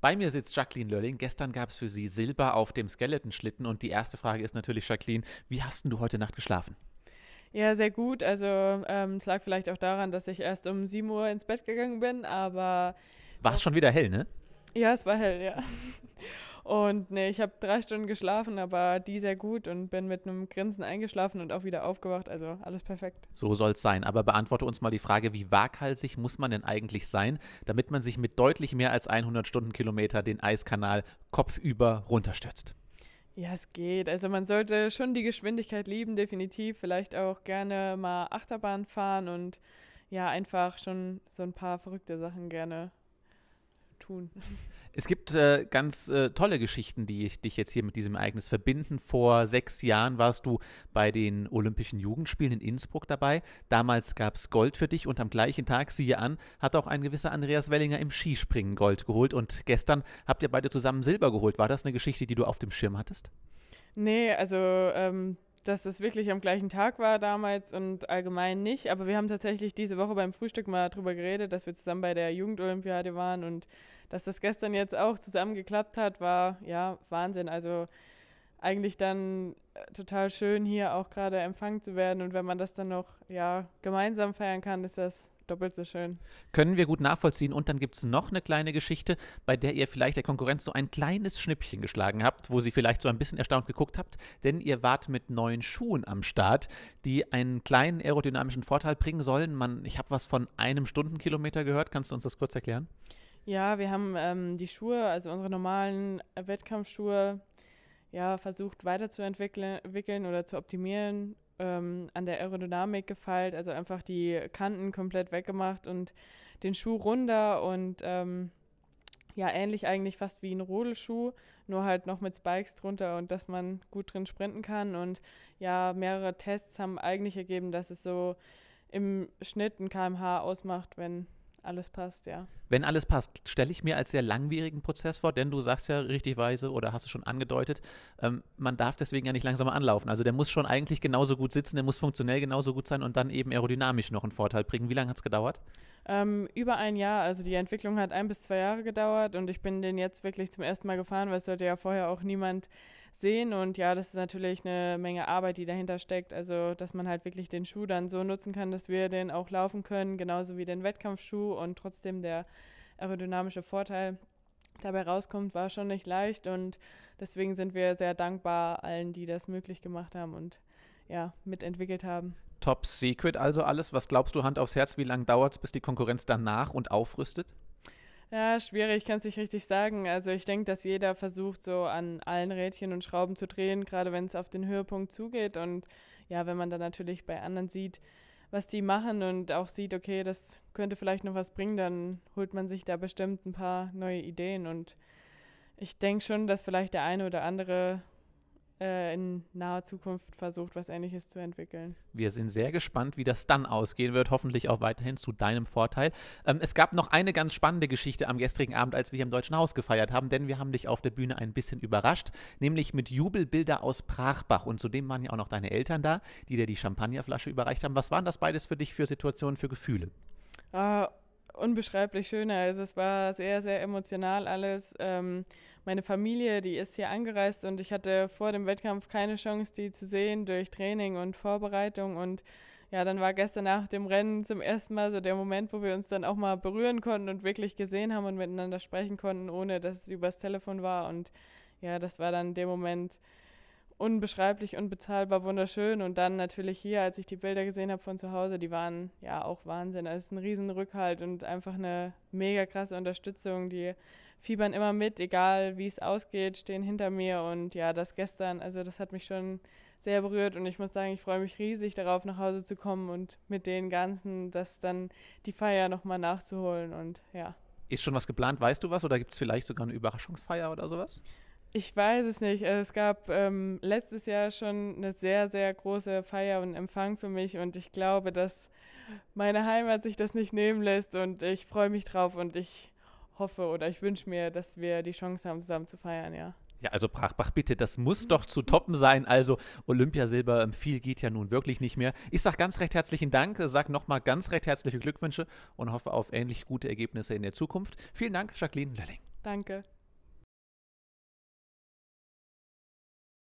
Bei mir sitzt Jacqueline Lörling. Gestern gab es für sie Silber auf dem Skeleton-Schlitten. Und die erste Frage ist natürlich, Jacqueline, wie hast du heute Nacht geschlafen? Ja, sehr gut. Also ähm, es lag vielleicht auch daran, dass ich erst um 7 Uhr ins Bett gegangen bin, aber. War es schon wieder hell, ne? Ja, es war hell, ja. Und nee, ich habe drei Stunden geschlafen, aber die sehr gut und bin mit einem Grinsen eingeschlafen und auch wieder aufgewacht. Also alles perfekt. So soll es sein. Aber beantworte uns mal die Frage, wie waghalsig muss man denn eigentlich sein, damit man sich mit deutlich mehr als 100 Stundenkilometer den Eiskanal kopfüber runterstürzt? Ja, es geht. Also man sollte schon die Geschwindigkeit lieben, definitiv. Vielleicht auch gerne mal Achterbahn fahren und ja, einfach schon so ein paar verrückte Sachen gerne tun. Es gibt äh, ganz äh, tolle Geschichten, die ich dich jetzt hier mit diesem Ereignis verbinden. Vor sechs Jahren warst du bei den Olympischen Jugendspielen in Innsbruck dabei. Damals gab es Gold für dich und am gleichen Tag, siehe an, hat auch ein gewisser Andreas Wellinger im Skispringen Gold geholt und gestern habt ihr beide zusammen Silber geholt. War das eine Geschichte, die du auf dem Schirm hattest? Nee, also ähm, dass es wirklich am gleichen Tag war damals und allgemein nicht. Aber wir haben tatsächlich diese Woche beim Frühstück mal drüber geredet, dass wir zusammen bei der Jugendolympiade waren und dass das gestern jetzt auch zusammen geklappt hat, war ja Wahnsinn. Also eigentlich dann äh, total schön, hier auch gerade empfangen zu werden. Und wenn man das dann noch ja, gemeinsam feiern kann, ist das doppelt so schön. Können wir gut nachvollziehen. Und dann gibt es noch eine kleine Geschichte, bei der ihr vielleicht der Konkurrenz so ein kleines Schnippchen geschlagen habt, wo sie vielleicht so ein bisschen erstaunt geguckt habt, denn ihr wart mit neuen Schuhen am Start, die einen kleinen aerodynamischen Vorteil bringen sollen. Man, ich habe was von einem Stundenkilometer gehört. Kannst du uns das kurz erklären? Ja, wir haben ähm, die Schuhe, also unsere normalen Wettkampfschuhe, ja, versucht weiterzuentwickeln oder zu optimieren ähm, an der Aerodynamik gefeilt, also einfach die Kanten komplett weggemacht und den Schuh runter und ähm, ja, ähnlich eigentlich fast wie ein Rodelschuh, nur halt noch mit Spikes drunter und dass man gut drin sprinten kann. Und ja, mehrere Tests haben eigentlich ergeben, dass es so im Schnitt ein kmh ausmacht, wenn alles passt, ja. Wenn alles passt, stelle ich mir als sehr langwierigen Prozess vor, denn du sagst ja richtigweise oder hast es schon angedeutet, ähm, man darf deswegen ja nicht langsamer anlaufen. Also der muss schon eigentlich genauso gut sitzen, der muss funktionell genauso gut sein und dann eben aerodynamisch noch einen Vorteil bringen. Wie lange hat es gedauert? Ähm, über ein Jahr, also die Entwicklung hat ein bis zwei Jahre gedauert und ich bin den jetzt wirklich zum ersten Mal gefahren, weil es sollte ja vorher auch niemand sehen. Und ja, das ist natürlich eine Menge Arbeit, die dahinter steckt. Also, dass man halt wirklich den Schuh dann so nutzen kann, dass wir den auch laufen können, genauso wie den Wettkampfschuh und trotzdem der aerodynamische Vorteil dabei rauskommt, war schon nicht leicht. Und deswegen sind wir sehr dankbar allen, die das möglich gemacht haben und ja, mitentwickelt haben. Top Secret, also alles. Was glaubst du, Hand aufs Herz, wie lange dauert es, bis die Konkurrenz danach und aufrüstet? Ja, schwierig, kann es nicht richtig sagen. Also ich denke, dass jeder versucht, so an allen Rädchen und Schrauben zu drehen, gerade wenn es auf den Höhepunkt zugeht. Und ja, wenn man dann natürlich bei anderen sieht, was die machen und auch sieht, okay, das könnte vielleicht noch was bringen, dann holt man sich da bestimmt ein paar neue Ideen. Und ich denke schon, dass vielleicht der eine oder andere äh, in naher Zukunft versucht, was Ähnliches zu entwickeln. Wir sind sehr gespannt, wie das dann ausgehen wird. Hoffentlich auch weiterhin zu deinem Vorteil. Ähm, es gab noch eine ganz spannende Geschichte am gestrigen Abend, als wir hier im Deutschen Haus gefeiert haben, denn wir haben dich auf der Bühne ein bisschen überrascht, nämlich mit Jubelbilder aus Prachbach. Und zudem waren ja auch noch deine Eltern da, die dir die Champagnerflasche überreicht haben. Was waren das beides für dich für Situationen, für Gefühle? Uh, unbeschreiblich schöner. Also es war sehr, sehr emotional alles. Ähm, meine Familie, die ist hier angereist und ich hatte vor dem Wettkampf keine Chance, die zu sehen durch Training und Vorbereitung. Und ja, dann war gestern nach dem Rennen zum ersten Mal so der Moment, wo wir uns dann auch mal berühren konnten und wirklich gesehen haben und miteinander sprechen konnten, ohne dass es übers Telefon war. Und ja, das war dann der Moment, unbeschreiblich, unbezahlbar wunderschön. Und dann natürlich hier, als ich die Bilder gesehen habe von zu Hause, die waren ja auch Wahnsinn. Also es ist ein Riesenrückhalt und einfach eine mega krasse Unterstützung. Die fiebern immer mit, egal wie es ausgeht, stehen hinter mir. Und ja, das gestern, also das hat mich schon sehr berührt und ich muss sagen, ich freue mich riesig darauf, nach Hause zu kommen und mit den Ganzen das dann die Feier nochmal nachzuholen und ja. Ist schon was geplant, weißt du was? Oder gibt es vielleicht sogar eine Überraschungsfeier oder sowas? Ich weiß es nicht. Also es gab ähm, letztes Jahr schon eine sehr, sehr große Feier und Empfang für mich und ich glaube, dass meine Heimat sich das nicht nehmen lässt und ich freue mich drauf und ich hoffe oder ich wünsche mir, dass wir die Chance haben, zusammen zu feiern, ja. Ja, also Brachbach, bitte, das muss doch zu toppen sein. Also Olympiasilber, ähm, viel geht ja nun wirklich nicht mehr. Ich sage ganz recht herzlichen Dank, sage nochmal ganz recht herzliche Glückwünsche und hoffe auf ähnlich gute Ergebnisse in der Zukunft. Vielen Dank, Jacqueline Lölling. Danke.